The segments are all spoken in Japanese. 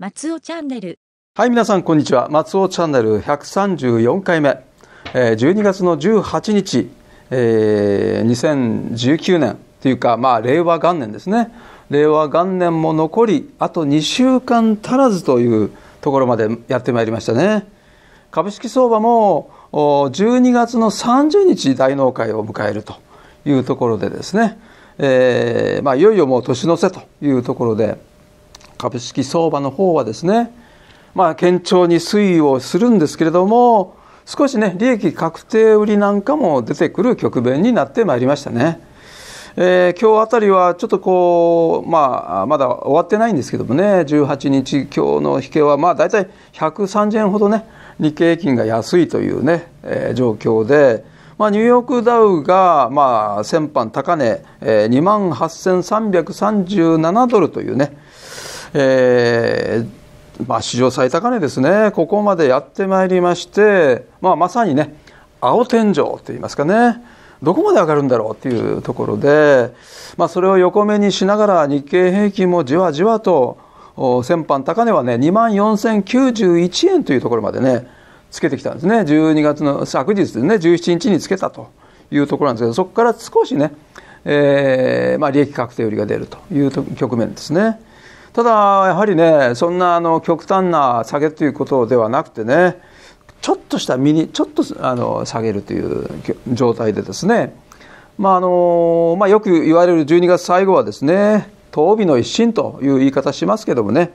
松尾チャンネルはい皆さんこんにちは松尾チャンネル134回目12月の18日、えー、2019年というかまあ令和元年ですね令和元年も残りあと2週間足らずというところまでやってまいりましたね株式相場も12月の30日大納会を迎えるというところでですね、えーまあ、いよいよもう年の瀬というところで株式相場の方はですね、まあ、堅調に推移をするんですけれども、少しね、利益確定売りなんかも出てくる局面になってまいりましたね。えー、今日あたりはちょっとこう、まあ、まだ終わってないんですけどもね、18日、今日の引けは、まあ、大体130円ほどね、日経平均が安いというね、えー、状況で、まあ、ニューヨークダウが、まあ、先般高値、えー、28,337ドルというね、えー、まあ、史上最高値ですねここまでやってまいりまして、まあ、まさにね青天井といいますかねどこまで上がるんだろうっていうところで、まあ、それを横目にしながら日経平均もじわじわと先般高値はね2万4091円というところまでねつけてきたんですね12月の昨日でね17日につけたというところなんですけどそこから少しね、えーまあ、利益確定売りが出るという局面ですね。ただ、やはりね、そんなあの極端な下げということではなくてね、ちょっとした身にちょっとあの下げるという状態でですね、まああのまあ、よく言われる12月最後はですね、当日の一心という言い方しますけどもね、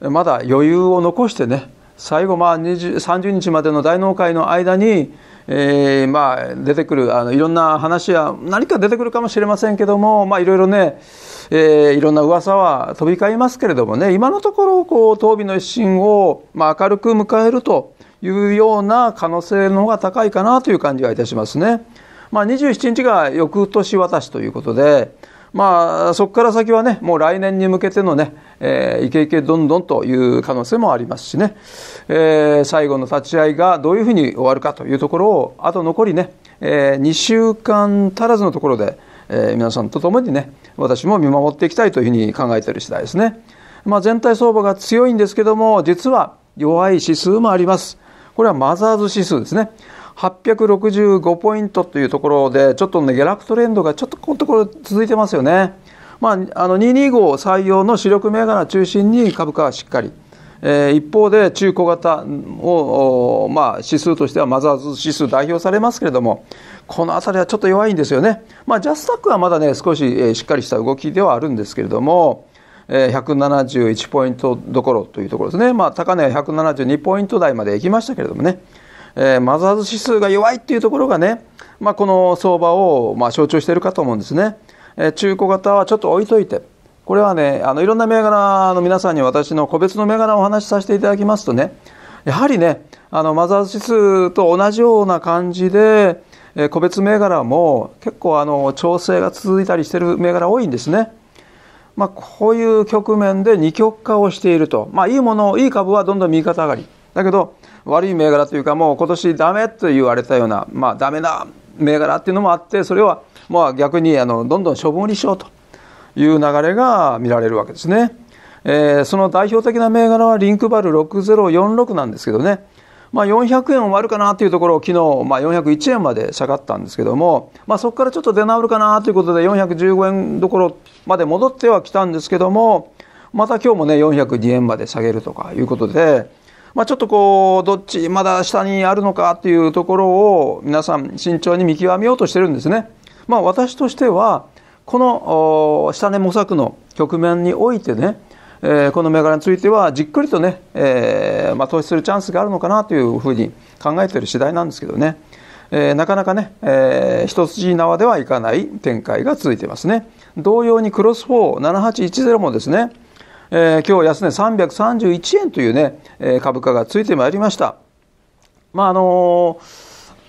まだ余裕を残してね、最後まあ30日までの大納会の間に、えー、まあ、出てくるあのいろんな話は何か出てくるかもしれませんけども、まあ、いろいろね、えー、いろんな噂は飛び交いますけれどもね今のところこう東美の一心を、まあ、明るく迎えるというような可能性の方が高いかなという感じがいたしますね。まあ、27日が翌年渡しということで、まあ、そこから先はね、もう来年に向けてのね、えー、イケイケどんどんという可能性もありますしね、えー、最後の立ち会いがどういうふうに終わるかというところを、あと残りね、えー、2週間足らずのところで、えー、皆さんと共にね、私も見守っていきたいというふうに考えている次第ですね。まあ、全体相場が強いんですけども、実は弱い指数もあります。これはマザーズ指数ですね。865ポイントというところで、ちょっとね、下落トレンドがちょっとこのところ続いてますよね。まあ、あの225採用の主力銘柄中心に株価はしっかり。えー、一方で中小型を、まあ、指数としてはマザーズ指数代表されますけれどもこの辺りはちょっと弱いんですよね、まあ、ジャスタックはまだね少し、えー、しっかりした動きではあるんですけれども、171ポイントどころというところですね、まあ、高値は172ポイント台までいきましたけれどもね、えー、マザーズ指数が弱いっていうところがね、まあ、この相場をまあ象徴しているかと思うんですね。えー、中古型はちょっと置いといて、これはね、あのいろんな銘柄の皆さんに私の個別の銘柄をお話しさせていただきますとね、やはりね、あのマザーズ指数と同じような感じで、えー、個別銘柄も結構あの調整が続いたりしている銘柄多いんですね。まあ、こういう局面で二極化をしていると、まあ、いいものいい株はどんどん右肩上がりだけど悪い銘柄というかもう今年ダメと言われたようなまあダメな銘柄っていうのもあってそれはまあ逆にあのどんどん処分にしようという流れが見られるわけですね。えー、その代表的な銘柄はリンクバル6046なんですけどね、まあ、400円を割るかなというところを昨日、まあ、401円まで下がったんですけども、まあ、そこからちょっと出直るかなということで415円どころまで戻ってはきたんですけどもまた今日もね402円まで下げるとかいうことで。まあ、ちょっとこう、どっちまだ下にあるのかっていうところを皆さん慎重に見極めようとしてるんですね。まあ、私としては、この下値模索の局面においてね、えー、この銘柄についてはじっくりとね、えー、まあ、投資するチャンスがあるのかなというふうに考えている次第なんですけどね、えー、なかなかね、えー、一筋縄ではいかない展開が続いてますね同様にクロス47810もですねえー、今日安値331円というね、え株価がついてまいりました。まああのー、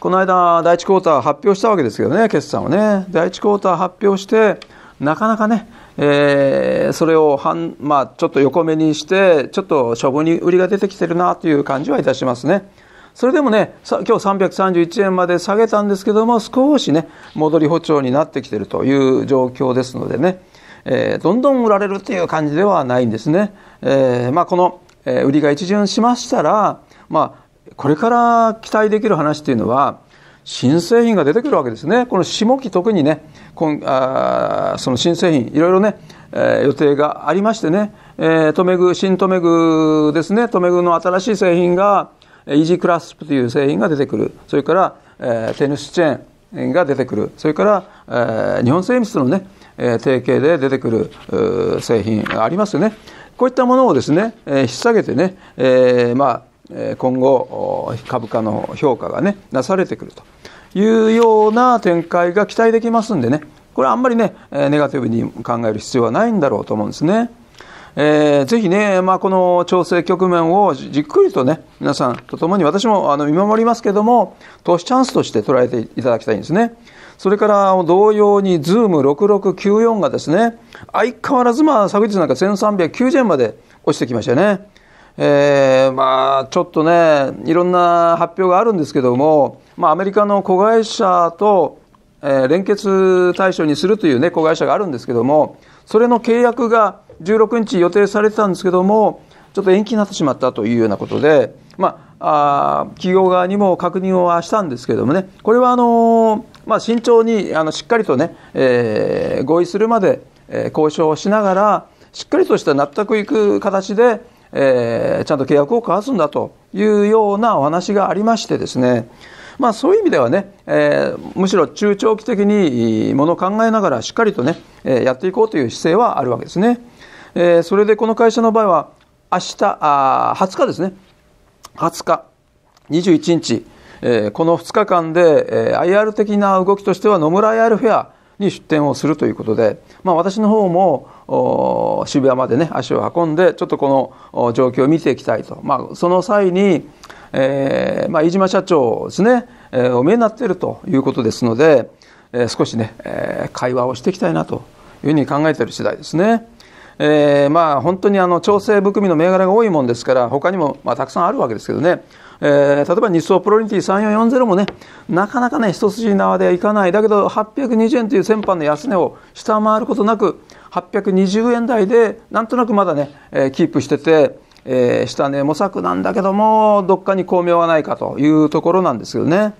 この間第1クォーター発表したわけですけどね決算をね第1クォーター発表してなかなかね、えー、それを半、まあ、ちょっと横目にしてちょっと処分に売りが出てきてるなという感じはいたしますね。それでもね、今日331円まで下げたんですけども、少しね、戻り歩調になってきてるという状況ですのでね、えー、どんどん売られるという感じではないんですね。えー、まあ、この、え売りが一巡しましたら、まあ、これから期待できる話というのは、新製品が出てくるわけですね。この下期特にね、こんあその新製品、いろいろね、えー、予定がありましてね、えー、トメグ、新トメグですね、トメグの新しい製品が、イージークラスプという製品が出てくる。それから、えー、テニスチェーン、が出てくるそれから、えー、日本製密質のね、えー、提携で出てくる製品ありますよねこういったものをですね、えー、引っ提げてね、えー、まあ今後株価の評価がねなされてくるというような展開が期待できますんでねこれはあんまりねネガティブに考える必要はないんだろうと思うんですね。えー、ぜひね、まあ、この調整局面をじっくりとね、皆さんと共に私もあの見守りますけども、投資チャンスとして捉えていただきたいんですね。それから同様に、ズーム6694がですね、相変わらず、まあ、昨日なんか1390円まで落ちてきましたよね。えー、まあ、ちょっとね、いろんな発表があるんですけども、まあ、アメリカの子会社と、えー、連結対象にするというね、子会社があるんですけども、それの契約が16日予定されてたんですけどもちょっと延期になってしまったというようなことで、まあ、あ企業側にも確認はしたんですけどもねこれはあのまあ、慎重にあのしっかりとね、えー、合意するまで、えー、交渉をしながらしっかりとした納得いく形で、えー、ちゃんと契約を交わすんだというようなお話がありましてですねまあ、そういう意味ではね、えー、むしろ中長期的にものを考えながらしっかりとね、えー、やっていこうという姿勢はあるわけですね。えー、それでこの会社の場合は明日あ20日ですね20日21日、えー、この2日間で、えー、IR 的な動きとしては野村 IR フェアに出店をするということで、まあ、私の方も渋谷までね足を運んでちょっとこの状況を見ていきたいと、まあ、その際に、えーまあ、飯島社長ですね、えー、お見えになっているということですので、えー、少しね、えー、会話をしていきたいなというふうに考えている次第ですね。えー、まあ本当にあの調整含みの銘柄が多いもんですから他にもまあたくさんあるわけですけどね、えー、例えば日総プロリティ3440もねなかなかね一筋縄ではいかないだけど820円という先般の安値を下回ることなく820円台でなんとなくまだね、えー、キープしてて。えー、下値、模索なんだけどもどっかに巧妙はないかというところなんですけどね、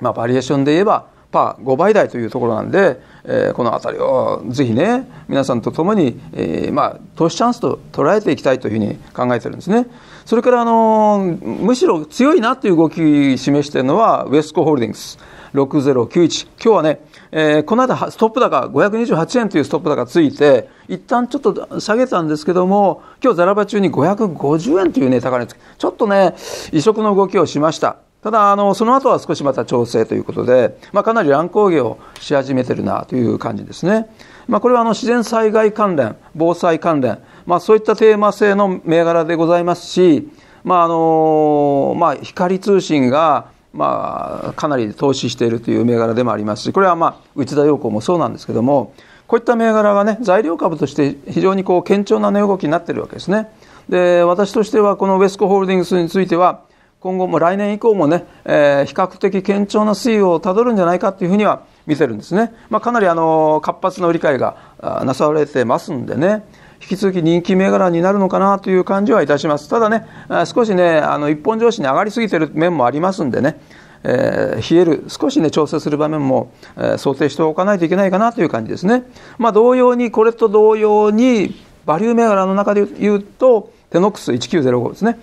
まあ、バリエーションで言えばパー5倍台というところなんで、えー、この辺りをぜひね皆さんと共に、えー、まあ、投資チャンスと捉えていきたいというふうに考えてるんですね。それから、あのー、むしろ強いなという動き示しているのはウエスコホールディングス6091今日はね、えー、この間ストップ高528円というストップ高がついて一旦ちょっと下げたんですけども今日ザラバ中に550円という、ね、高値つけちょっとね異色の動きをしました。ただあのその後は少しまた調整ということで、まあ、かなり乱高下をし始めてるなという感じですね、まあ、これはあの自然災害関連防災関連、まあ、そういったテーマ性の銘柄でございますし、まああのまあ、光通信がまあかなり投資しているという銘柄でもありますしこれはまあ内田洋子もそうなんですけどもこういった銘柄がね材料株として非常にこう堅調な値動きになってるわけですね。で私としてはこのウェスコホールディングスについては今後も来年以降もね、えー、比較的堅調な推移をたどるんじゃないかというふうには見てるんですね、まあ、かなりあの活発な売り買いがなされてますんでね引き続き人気銘柄になるのかなという感じはいたしますただね少しねあの一本上司に上がりすぎてる面もありますんでね、えー、冷える少しね調整する場面も、えー、想定しておかないといけないかなという感じですね、まあ、同様にこれと同様にバリュー銘柄の中でいうとテノックス1905ですね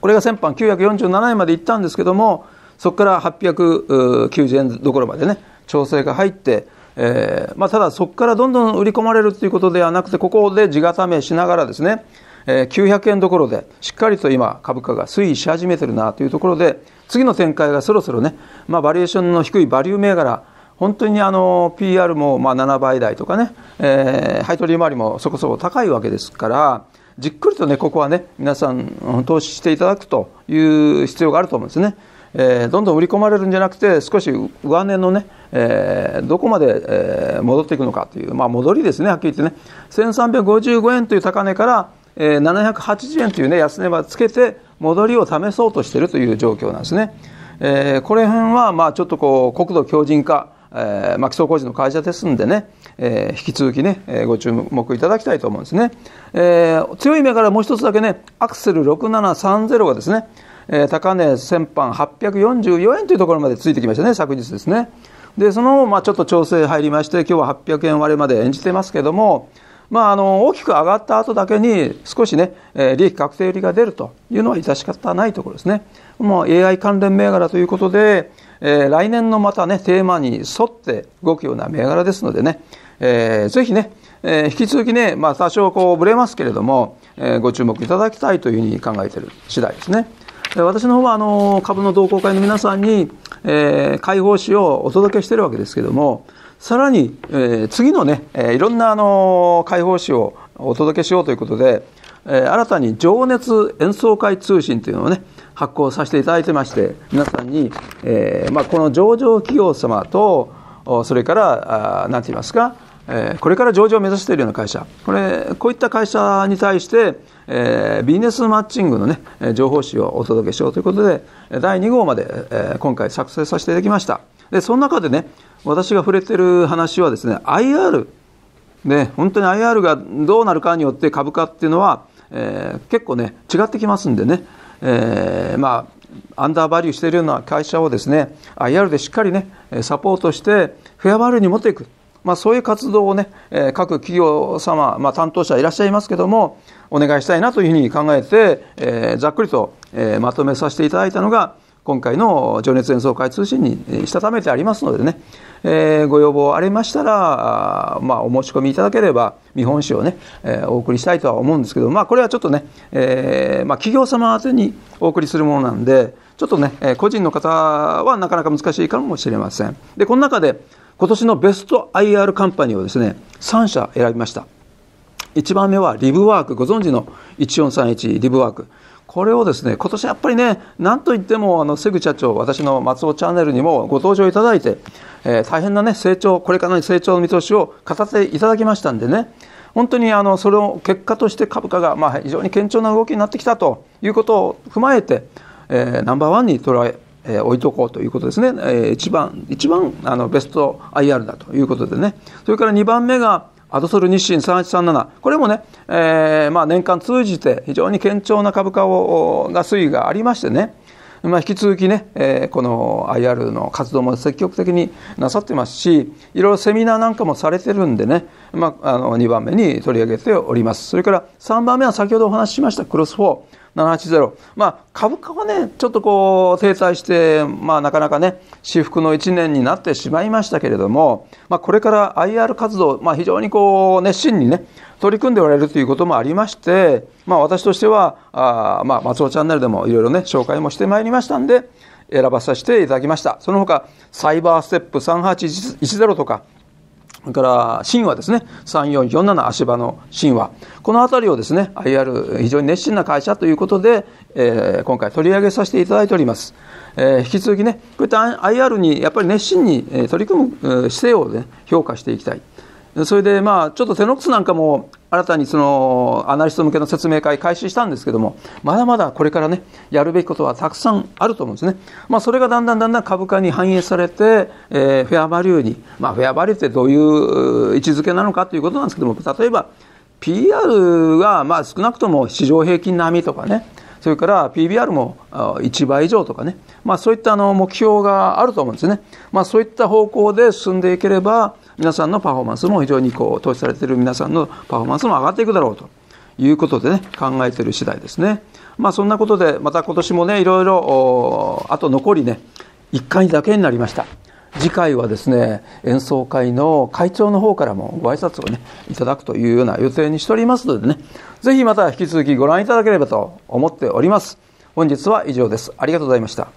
これが先般947円までいったんですけどもそこから890円どころまでね調整が入って、えーまあ、ただそこからどんどん売り込まれるということではなくてここで地固めしながらですね、えー、900円どころでしっかりと今株価が推移し始めてるなというところで次の展開がそろそろね、まあ、バリエーションの低いバリュー銘柄本当にあの PR もまあ7倍台とかね、えー、配当利回りもそこそこ高いわけですから。じっくりとねここはね皆さん投資していただくという必要があると思うんですね。えー、どんどん売り込まれるんじゃなくて少し上値のね、えー、どこまで、えー、戻っていくのかという、まあ、戻りですねはっきり言ってね1355円という高値から、えー、780円というね安値はつけて戻りを試そうとしているという状況なんですね。えー、これ辺はまあちょっとこう国土強靭化、えーまあ、基礎工事の会社ですんでね、えー、引き続きね、えー、ご注目いただきたいと思うんですね、えー、強い銘柄もう一つだけねアクセル6730がですね、えー、高値先般844円というところまでついてきましたね昨日ですねでそのまあちょっと調整入りまして今日は800円割れまで演じてますけどもまあ、あの大きく上がった後だけに少しね、えー、利益確定売りが出るというのは致し方ないところですね。もう AI 関連銘柄ということで、えー、来年のまたねテーマに沿って動くような銘柄ですのでね、えー、ぜひね、えー、引き続きね、まあ、多少こうぶれますけれども、えー、ご注目いただきたいというふうに考えている次第ですね。私の方はあの株の同好会の皆さんに、えー、開放誌をお届けしているわけですけどもさらに、えー、次のね、えー、いろんなあの開放誌をお届けしようということで、えー、新たに「情熱演奏会通信」というのをね発行させていただいてまして皆さんに、えーまあ、この上場企業様とそれから何て言いますかこれから上場を目指しているような会社これこういった会社に対して、えー、ビジネスマッチングの、ね、情報誌をお届けしようということで第2号まで、えー、今回作成させていただきましたでその中でね私が触れてる話はですね IR ね本当に IR がどうなるかによって株価っていうのは、えー、結構ね違ってきますんでねえー、まあ、アンダーバリューしているような会社をですね IR でしっかりねサポートしてフェアバリューに持っていく、まあ、そういう活動をね各企業様、まあ、担当者いらっしゃいますけどもお願いしたいなというふうに考えて、えー、ざっくりと、えまとめさせていただいたのが今回の情熱演奏会通信にしたためてありますのでね、えー、ご要望ありましたら、まあ、お申し込みいただければ見本紙をね、えー、お送りしたいとは思うんですけど、まあ、これはちょっとね、えーまあ、企業様宛てにお送りするものなんでちょっとね、えー、個人の方はなかなか難しいかもしれません。でこの中で今年のベスト IR カンパニーをですね3社選びました。1番目はリブワークご存知の1431リブワークこれをですね、今年やっぱりね、なんといっても、あの、セグ社長、私の松尾チャンネルにもご登場いただいて、えー、大変なね、成長、これからの成長の見通しを語っていただきましたんでね、本当にあの、それを結果として株価が、まあ、非常に堅調な動きになってきたということを踏まえて、えー、ナンバーワンに捉え、えー、置いとこうということですね。えー、一番、一番、あの、ベスト IR だということでね。それから2番目が、アドソル日清3137これもね、えーまあ、年間通じて非常に堅調な株価をが推移がありましてね、まあ、引き続きね、えー、この IR の活動も積極的になさってますしいろいろセミナーなんかもされてるんでね、まあ、あの2番目に取り上げておりますそれから3番目は先ほどお話ししましたクロス4まあ、株価はね、ちょっとこう停滞して、まあ、なかなかね、至福の1年になってしまいましたけれども、まあ、これから IR 活動、まあ、非常にこう熱心にね、取り組んでおられるということもありまして、まあ、私としては、あまあ、松尾チャンネルでもいろいろね、紹介もしてまいりましたんで、選ばさせていただきました。その他、サイバーステップ3810とか、それから神話ですね3447足場の神話この辺りをですね IR 非常に熱心な会社ということで、えー、今回取り上げさせていただいております、えー、引き続きねこういった IR にやっぱり熱心に取り組む姿勢を、ね、評価していきたいそれでまあちょっとテノックスなんかも新たにそのアナリスト向けの説明会開始したんですけどもまだまだこれからねやるべきことはたくさんあると思うんですね、まあ、それがだんだんだんだん株価に反映されて、えー、フェアバリューに、まあ、フェアバリューってどういう位置づけなのかということなんですけども例えば PR がまあ少なくとも市場平均並みとかねそれから PBR も1倍以上とかね、まあ、そういったあの目標があると思うんですね、まあ、そういった方向で進んでいければ皆さんのパフォーマンスも非常にこう投資されている皆さんのパフォーマンスも上がっていくだろうということでね考えている次第ですね。まあ、そんなことでまた今年もねいろいろあと残りね1回だけになりました。次回はですね演奏会の会長の方からもご挨拶をねいただくというような予定にしておりますのでね是非また引き続きご覧いただければと思っております本日は以上ですありがとうございました